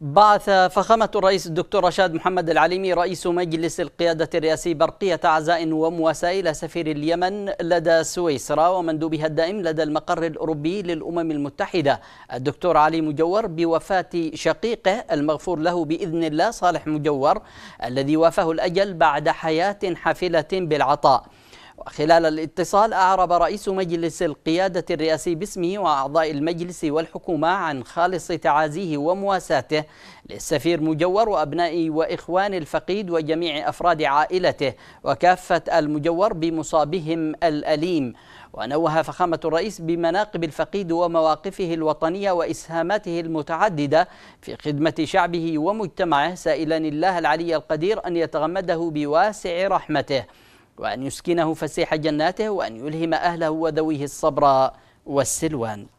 بعث فخامة الرئيس الدكتور رشاد محمد العليمي رئيس مجلس القيادة الرئاسي برقية عزاء ومواساة إلى سفير اليمن لدى سويسرا ومندوبها الدائم لدى المقر الأوروبي للأمم المتحدة الدكتور علي مجور بوفاة شقيقه المغفور له بإذن الله صالح مجور الذي وافاه الأجل بعد حياة حافلة بالعطاء وخلال الاتصال أعرب رئيس مجلس القيادة الرئاسي باسمه وأعضاء المجلس والحكومة عن خالص تعازيه ومواساته للسفير مجور وأبناء وإخوان الفقيد وجميع أفراد عائلته وكافة المجور بمصابهم الأليم ونوه فخامة الرئيس بمناقب الفقيد ومواقفه الوطنية وإسهاماته المتعددة في خدمة شعبه ومجتمعه سائلا الله العلي القدير أن يتغمده بواسع رحمته وأن يسكنه فسيح جناته وأن يلهم أهله وذويه الصبر والسلوان